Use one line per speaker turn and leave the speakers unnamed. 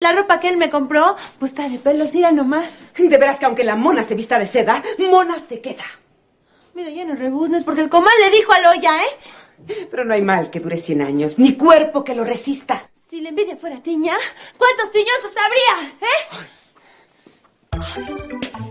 La ropa que él me compró, pues está de pelos, mira nomás. De veras que aunque la mona se vista de seda, mona se queda. Mira, ya no rebuznes porque el comal le dijo a Loya, ¿eh?
Pero no hay mal que dure 100 años, ni cuerpo que lo resista.
Si la envidia fuera tiña, ¿cuántos
piñosos habría, eh?